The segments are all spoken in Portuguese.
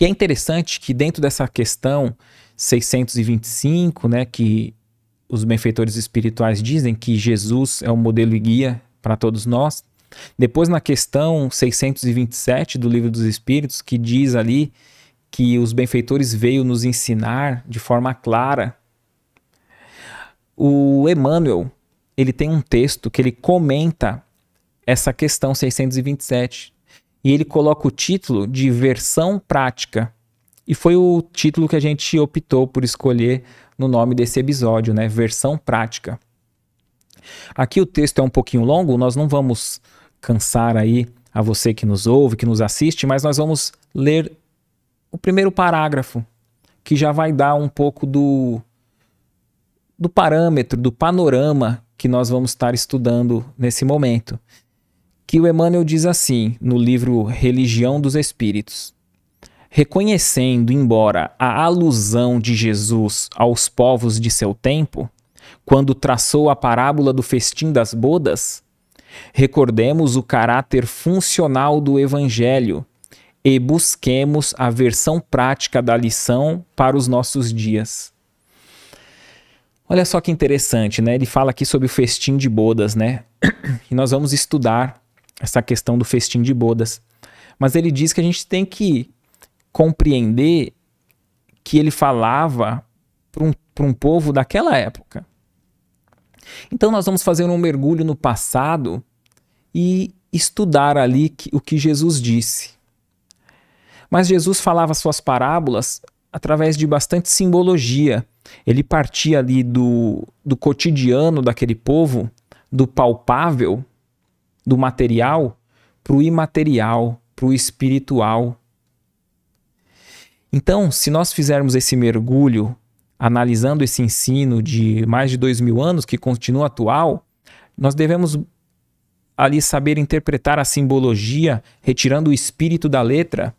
E é interessante que dentro dessa questão 625, né, que os benfeitores espirituais dizem que Jesus é o modelo e guia para todos nós, depois na questão 627 do Livro dos Espíritos, que diz ali que os benfeitores veio nos ensinar de forma clara. O Emmanuel, ele tem um texto que ele comenta essa questão 627 e ele coloca o título de versão prática. E foi o título que a gente optou por escolher no nome desse episódio, né? Versão prática. Aqui o texto é um pouquinho longo, nós não vamos cansar aí a você que nos ouve, que nos assiste, mas nós vamos ler o primeiro parágrafo, que já vai dar um pouco do do parâmetro, do panorama que nós vamos estar estudando nesse momento que o Emmanuel diz assim no livro Religião dos Espíritos. Reconhecendo, embora, a alusão de Jesus aos povos de seu tempo, quando traçou a parábola do festim das bodas, recordemos o caráter funcional do Evangelho e busquemos a versão prática da lição para os nossos dias. Olha só que interessante, né? Ele fala aqui sobre o festim de bodas, né? E nós vamos estudar essa questão do festim de bodas. Mas ele diz que a gente tem que compreender que ele falava para um, um povo daquela época. Então nós vamos fazer um mergulho no passado e estudar ali que, o que Jesus disse. Mas Jesus falava suas parábolas através de bastante simbologia. Ele partia ali do, do cotidiano daquele povo, do palpável, do material para o imaterial, para o espiritual. Então, se nós fizermos esse mergulho, analisando esse ensino de mais de dois mil anos, que continua atual, nós devemos ali saber interpretar a simbologia, retirando o espírito da letra,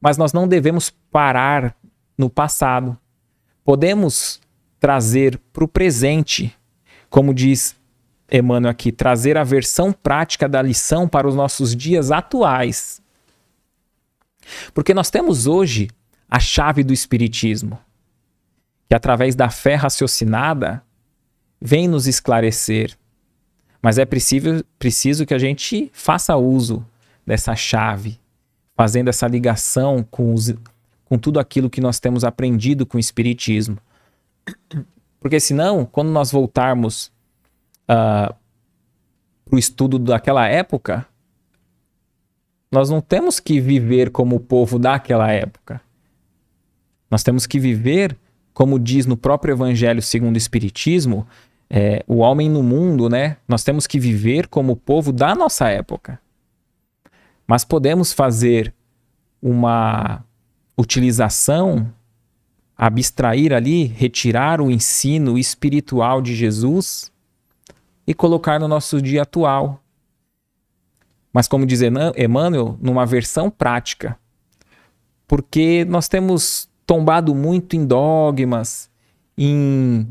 mas nós não devemos parar no passado. Podemos trazer para o presente, como diz Emmanuel aqui, trazer a versão prática da lição para os nossos dias atuais. Porque nós temos hoje a chave do Espiritismo, que através da fé raciocinada vem nos esclarecer. Mas é preciso, preciso que a gente faça uso dessa chave, fazendo essa ligação com, os, com tudo aquilo que nós temos aprendido com o Espiritismo. Porque senão, quando nós voltarmos uh, ah, para o estudo daquela época, nós não temos que viver como o povo daquela época. Nós temos que viver, como diz no próprio Evangelho segundo o Espiritismo, é, o homem no mundo, né? Nós temos que viver como o povo da nossa época. Mas podemos fazer uma utilização, abstrair ali, retirar o ensino espiritual de Jesus e colocar no nosso dia atual. Mas, como diz Emmanuel, numa versão prática. Porque nós temos tombado muito em dogmas, em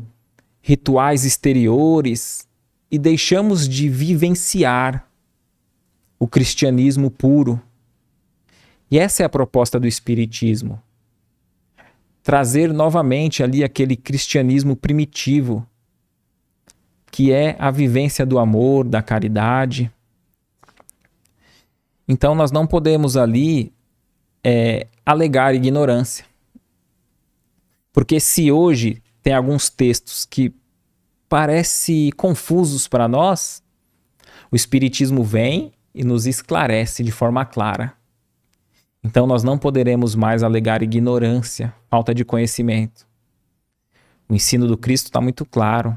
rituais exteriores e deixamos de vivenciar o cristianismo puro. E essa é a proposta do Espiritismo. Trazer novamente ali aquele cristianismo primitivo, que é a vivência do amor, da caridade. Então nós não podemos ali é, alegar ignorância. Porque se hoje tem alguns textos que parecem confusos para nós, o Espiritismo vem e nos esclarece de forma clara. Então nós não poderemos mais alegar ignorância, falta de conhecimento. O ensino do Cristo está muito claro